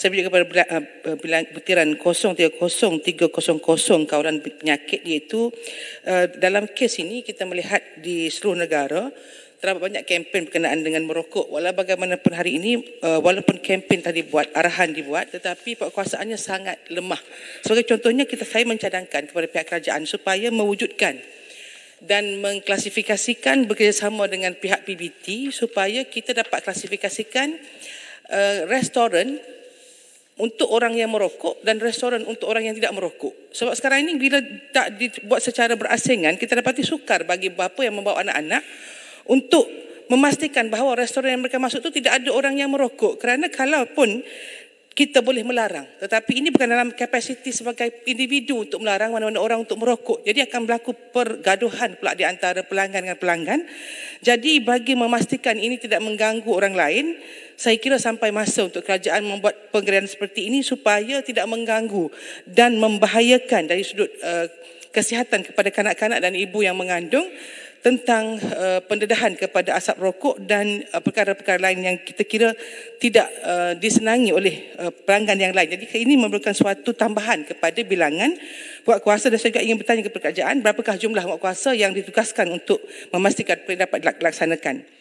Saya berikan kepada bila, bila, butiran 030300 kawalan penyakit iaitu eh, dalam kes ini kita melihat di seluruh negara terdapat banyak kempen berkenaan dengan merokok. Walau bagaimanapun hari ini, eh, walaupun kempen tadi buat, arahan dibuat, tetapi perkuasaannya sangat lemah. Sebagai contohnya, kita saya mencadangkan kepada pihak kerajaan supaya mewujudkan dan mengklasifikasikan bekerjasama dengan pihak PBT supaya kita dapat klasifikasikan eh, restoran untuk orang yang merokok dan restoran untuk orang yang tidak merokok. Sebab sekarang ini bila tak dibuat secara berasingan, kita dapati sukar bagi bapa yang membawa anak-anak untuk memastikan bahawa restoran yang mereka masuk itu tidak ada orang yang merokok. Kerana kalaupun kita boleh melarang. Tetapi ini bukan dalam kapasiti sebagai individu untuk melarang mana-mana orang untuk merokok. Jadi akan berlaku pergaduhan pula di antara pelanggan dengan pelanggan. Jadi bagi memastikan ini tidak mengganggu orang lain, saya kira sampai masa untuk kerajaan membuat penggerian seperti ini supaya tidak mengganggu dan membahayakan dari sudut uh, kesihatan kepada kanak-kanak dan ibu yang mengandung tentang uh, pendedahan kepada asap rokok dan uh, perkara-perkara lain yang kita kira tidak uh, disenangi oleh uh, pelanggan yang lain. Jadi ini memerlukan suatu tambahan kepada bilangan buat kuasa dan saya juga ingin bertanya kepada kerajaan berapakah jumlah buat kuasa yang ditugaskan untuk memastikan perintah dilaksanakan.